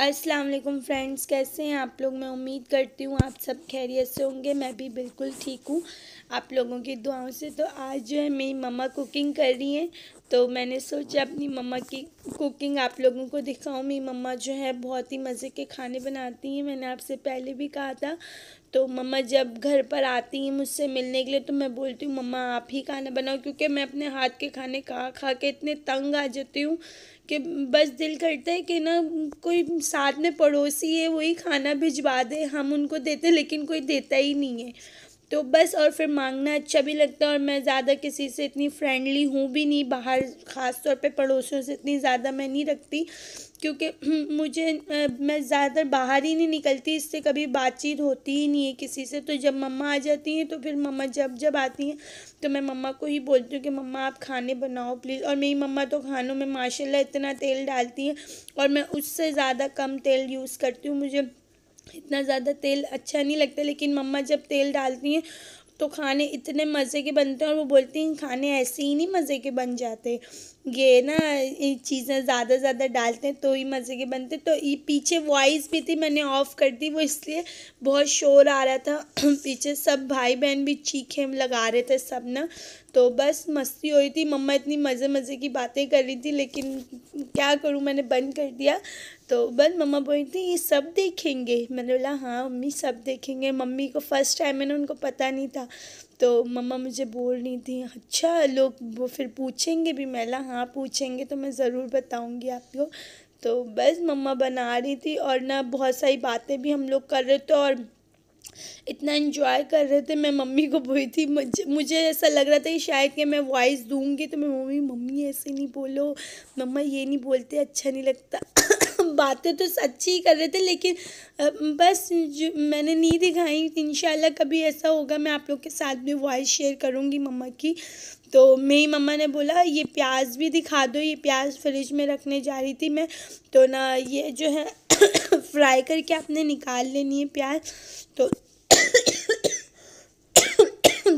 अस्सलाम वालेकुम फ्रेंड्स कैसे हैं आप लोग मैं उम्मीद करती हूँ आप सब खैरियत से होंगे मैं भी बिल्कुल ठीक हूँ आप लोगों की दुआओं से तो आज जो है मेरी मम्मा कुकिंग कर रही हैं तो मैंने सोचा अपनी मम्मा की कुकिंग आप लोगों को दिखाऊँ मेरी मम्मा जो है बहुत ही मज़े के खाने बनाती हैं मैंने आपसे पहले भी कहा था तो मम्मा जब घर पर आती हैं मुझसे मिलने के लिए तो मैं बोलती हूँ मम्मा आप ही खाना बनाओ क्योंकि मैं अपने हाथ के खाने खा खा के इतने तंग आ जाती हूँ कि बस दिल करता है कि ना कोई साथ में पड़ोसी है वही खाना भिजवा दे हम उनको देते लेकिन कोई देता ही नहीं है तो बस और फिर मांगना अच्छा भी लगता है और मैं ज़्यादा किसी से इतनी फ्रेंडली हूँ भी नहीं बाहर ख़ास तौर पे पड़ोसियों से इतनी ज़्यादा मैं नहीं रखती क्योंकि मुझे मैं ज़्यादातर बाहर ही नहीं निकलती इससे कभी बातचीत होती ही नहीं है किसी से तो जब मम्मा आ जाती हैं तो फिर मम्मा जब जब आती हैं तो मैं मम्मा को ही बोलती हूँ कि मम्मा आप खाने बनाओ प्लीज़ और मेरी मम्मा तो खानों में माशाल्लाह इतना तेल डालती हैं और मैं उससे ज़्यादा कम तेल यूज़ करती हूँ मुझे इतना ज़्यादा तेल अच्छा नहीं लगता लेकिन मम्मा जब तेल डालती हैं तो खाने इतने मज़े के बनते हैं और वो बोलती हैं खाने ऐसे ही नहीं मज़े के बन जाते ये ना ये चीज़ें ज़्यादा ज़्यादा डालते हैं तो ही मज़े के बनते तो ये पीछे वॉइस भी थी मैंने ऑफ़ कर दी वो इसलिए बहुत शोर आ रहा था पीछे सब भाई बहन भी चीखे लगा रहे थे सब ना तो बस मस्ती हो रही थी मम्मा इतनी मज़े मज़े की बातें कर रही थी लेकिन क्या करूँ मैंने बंद कर दिया तो बस मम्मा बोल रही थी ये सब देखेंगे मैंने बोला हाँ मम्मी सब देखेंगे मम्मी को फ़र्स्ट टाइम मैंने उनको पता नहीं था तो मम्मा मुझे बोल रही थी अच्छा लोग वो फिर पूछेंगे भी मैला हाँ पूछेंगे तो मैं ज़रूर बताऊँगी आपको तो बस मम्मा बना रही थी और ना बहुत सारी बातें भी हम लोग कर रहे थे और इतना इन्जॉय कर रहे थे मैं मम्मी को बोली थी मुझे मुझे ऐसा लग रहा था कि शायद कि मैं वॉइस दूंगी तो मैं मम्मी मम्मी ऐसे नहीं बोलो मम्मा ये नहीं बोलते अच्छा नहीं लगता बातें तो अच्छी ही कर रहे थे लेकिन बस जो मैंने नहीं दिखाई इन कभी ऐसा होगा मैं आप लोग के साथ भी वॉइस शेयर करूँगी मम्मा की तो मेरी मम्मा ने बोला ये प्याज भी दिखा दो ये प्याज फ्रिज में रखने जा रही थी मैं तो ना ये जो है फ्राई करके आपने निकाल लेनी है प्याज तो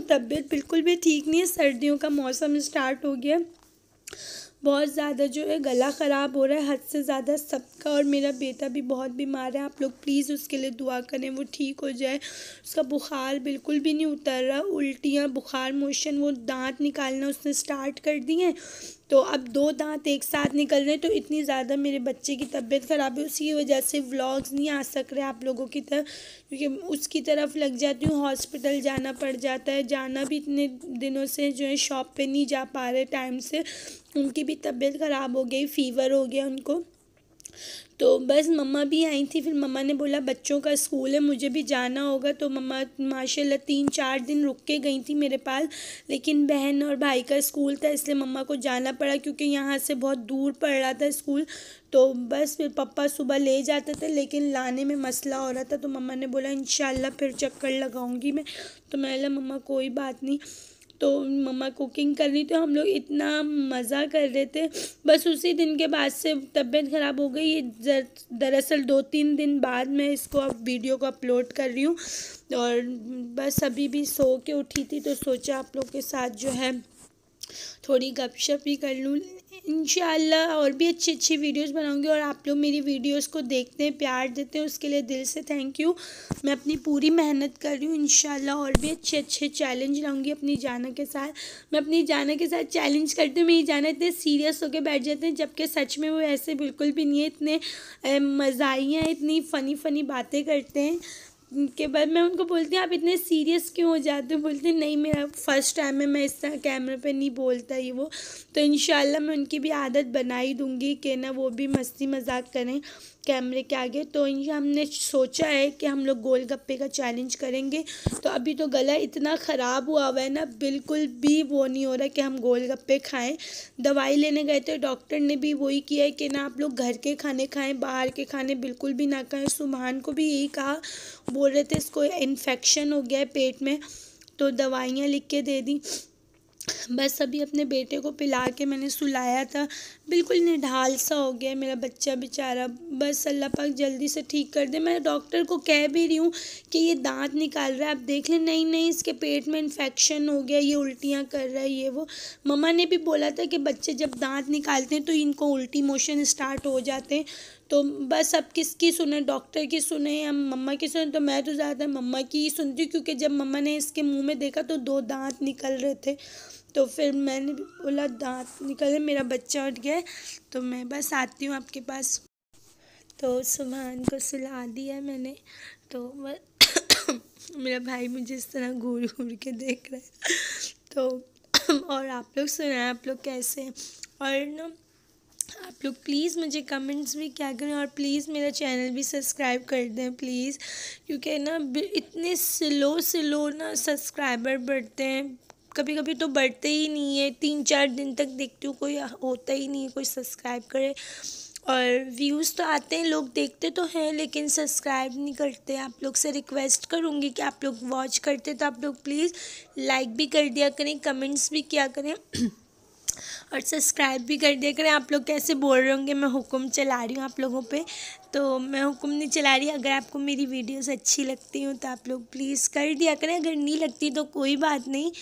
तबीयत बिल्कुल भी ठीक नहीं है सर्दियों का मौसम स्टार्ट हो गया बहुत ज़्यादा जो है गला ख़राब हो रहा है हद से ज़्यादा सबका और मेरा बेटा भी बहुत बीमार है आप लोग प्लीज़ उसके लिए दुआ करें वो ठीक हो जाए उसका बुखार बिल्कुल भी नहीं उतर रहा उल्टियाँ बुखार मोशन वो दांत निकालना उसने स्टार्ट कर दिए हैं तो अब दो दांत एक साथ निकल रहे हैं तो इतनी ज़्यादा मेरे बच्चे की तबीयत ख़राब है उसकी वजह से व्लॉग्स नहीं आ सक रहे आप लोगों की तरफ क्योंकि उसकी तरफ लग जाती हूँ हॉस्पिटल जाना पड़ जाता है जाना भी इतने दिनों से जो है शॉप पे नहीं जा पा रहे टाइम से उनकी भी तबीयत ख़राब हो गई फ़ीवर हो गया उनको तो बस मम्मा भी आई थी फिर मम्मा ने बोला बच्चों का स्कूल है मुझे भी जाना होगा तो मम्मा माशाल्लाह तीन चार दिन रुक के गई थी मेरे पास लेकिन बहन और भाई का स्कूल था इसलिए मम्मा को जाना पड़ा क्योंकि यहाँ से बहुत दूर पड़ रहा था स्कूल तो बस फिर पापा सुबह ले जाते थे लेकिन लाने में मसला हो रहा था तो मम्मा ने बोला इन फिर चक्कर लगाऊंगी मैं तो मैं मम्मा कोई बात नहीं तो मम्मा कुकिंग कर रही थी हम लोग इतना मज़ा कर रहे थे बस उसी दिन के बाद से तबीयत ख़राब हो गई ये दरअसल दो तीन दिन बाद मैं इसको अब वीडियो को अपलोड कर रही हूँ और बस अभी भी सो के उठी थी तो सोचा आप लोग के साथ जो है थोड़ी गपशप भी कर लूँ इन और भी अच्छी अच्छी वीडियोस बनाऊंगी और आप लोग मेरी वीडियोस को देखते हैं प्यार देते हैं उसके लिए दिल से थैंक यू मैं अपनी पूरी मेहनत कर रही हूँ इन और भी अच्छे अच्छे चैलेंज लाऊंगी अपनी जाना के साथ मैं अपनी जाना के साथ चैलेंज करती हूँ मेरी जाना इतने सीरियस होकर बैठ जाते हैं जबकि सच में वो ऐसे बिल्कुल भी नहीं है इतने मजाही इतनी फ़नी फ़नी बातें करते हैं के बाद मैं उनको बोलती हूँ आप इतने सीरियस क्यों हो जाते हो बोलते नहीं मेरा फर्स्ट टाइम है मैं इस तरह कैमरे पे नहीं बोलता ये वो तो इन मैं उनकी भी आदत बना ही दूँगी कि ना वो भी मस्ती मजाक करें कैमरे के आगे तो ये हमने सोचा है कि हम लोग गोल गप्पे का चैलेंज करेंगे तो अभी तो गला इतना ख़राब हुआ हुआ है ना बिल्कुल भी वो नहीं हो रहा कि हम गोल गप्पे खाएं दवाई लेने गए थे डॉक्टर ने भी वही किया है कि ना आप लोग घर के खाने खाएं बाहर के खाने बिल्कुल भी ना खाएं सुबहान को भी यही कहा बोल रहे थे इसको इन्फेक्शन हो गया है पेट में तो दवाइयाँ लिख के दे दी बस अभी अपने बेटे को पिला के मैंने सुलाया था बिल्कुल निढाल सा हो गया मेरा बच्चा बेचारा बस अल्लाह पाक जल्दी से ठीक कर दे मैं डॉक्टर को कह भी रही हूँ कि ये दांत निकाल रहा है आप देख लें नहीं नहीं इसके पेट में इन्फेक्शन हो गया ये उल्टियाँ कर रहा है ये वो मम्मा ने भी बोला था कि बच्चे जब दांत निकालते हैं तो इनको उल्टी मोशन स्टार्ट हो जाते हैं तो बस अब किसकी सुने डॉक्टर की सुने या मम्मा की सुने तो मैं तो ज़्यादा मम्मा की ही सुनती हूँ क्योंकि जब मम्मा ने इसके मुंह में देखा तो दो दांत निकल रहे थे तो फिर मैंने बोला दांत निकले मेरा बच्चा उठ गया तो मैं बस आती हूँ आपके पास तो सुबहान को सुला दिया मैंने तो मेरा भाई मुझे इस तरह घूर घूर के देख रहा है तो और आप लोग सुनाए आप लोग कैसे हैं और ना आप लोग प्लीज़ मुझे कमेंट्स भी क्या करें और प्लीज़ मेरा चैनल भी सब्सक्राइब कर दें प्लीज़ क्योंकि ना इतने स्लो स्लो ना सब्सक्राइबर बढ़ते हैं कभी कभी तो बढ़ते ही नहीं है तीन चार दिन तक देखती हूँ कोई होता ही नहीं है कोई सब्सक्राइब करे और व्यूज़ तो आते हैं लोग देखते तो हैं लेकिन सब्सक्राइब नहीं करते आप लोग से रिक्वेस्ट करूँगी कि आप लोग वॉच करते तो आप लोग प्लीज़ लाइक भी कर दिया करें कमेंट्स भी किया करें और सब्सक्राइब भी कर दिया करें आप लोग कैसे बोल रहे होंगे मैं हुक्म चला रही हूँ आप लोगों पे तो मैं हुक्म नहीं चला रही अगर आपको मेरी वीडियोस अच्छी लगती हूँ तो आप लोग प्लीज़ कर दिया करें अगर नहीं लगती तो कोई बात नहीं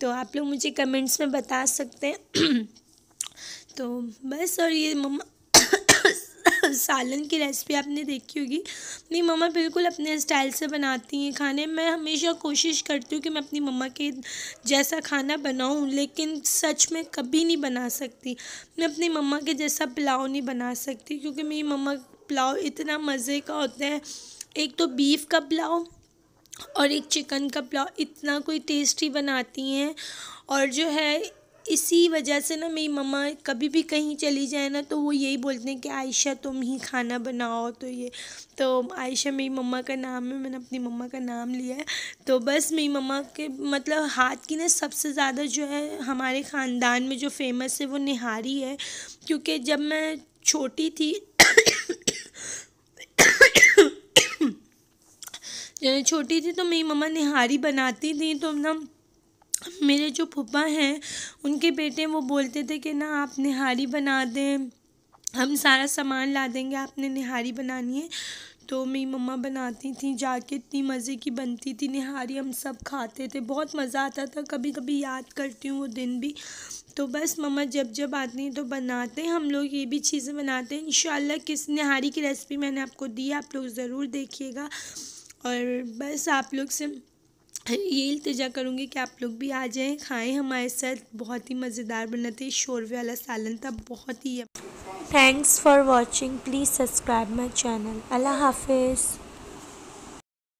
तो आप लोग मुझे कमेंट्स में बता सकते हैं तो बस और ये मम्मा सालन की रेसिपी आपने देखी होगी मेरी मम्मा बिल्कुल अपने स्टाइल से बनाती हैं खाने मैं हमेशा कोशिश करती हूँ कि मैं अपनी मम्मा के जैसा खाना बनाऊँ लेकिन सच में कभी नहीं बना सकती मैं अपनी मम्मा के जैसा पुलाव नहीं बना सकती क्योंकि मेरी मम्मा पुलाव इतना मज़े का होता है एक तो बीफ का पुलाव और एक चिकन का पुलाव इतना कोई टेस्टी बनाती हैं और जो है इसी वजह से ना मेरी मम्मा कभी भी कहीं चली जाए ना तो वो यही बोलते हैं कि आयशा तुम ही खाना बनाओ तो ये तो आयशा मेरी मम्मा का नाम है मैंने अपनी मम्मा का नाम लिया है तो बस मेरी मम्मा के मतलब हाथ की ना सबसे ज़्यादा जो है हमारे ख़ानदान में जो फेमस है वो निहारी है क्योंकि जब मैं छोटी थी जब छोटी थी तो मेरी मम्मा निहारी बनाती थी तो ना मेरे जो पप्पा हैं उनके बेटे वो बोलते थे कि ना आप निहारी बना दें हम सारा सामान ला देंगे आपने निहारी बनानी है तो मेरी मम्मा बनाती थी जाके इतनी मज़े की बनती थी निहारी हम सब खाते थे बहुत मज़ा आता था कभी कभी याद करती हूँ वो दिन भी तो बस मम्मा जब जब आती हैं तो बनाते हैं हम लोग ये भी चीज़ें बनाते हैं इन किस निहारी की रेसिपी मैंने आपको दी आप लोग ज़रूर देखिएगा और बस आप लोग से ये इल्तजा करूँगी कि आप लोग भी आ जाएं खाएं हमारे साथ बहुत ही मज़ेदार बना था शोरवे वाला सालन था बहुत ही thanks for watching please subscribe my channel अल्लाह हाफिज़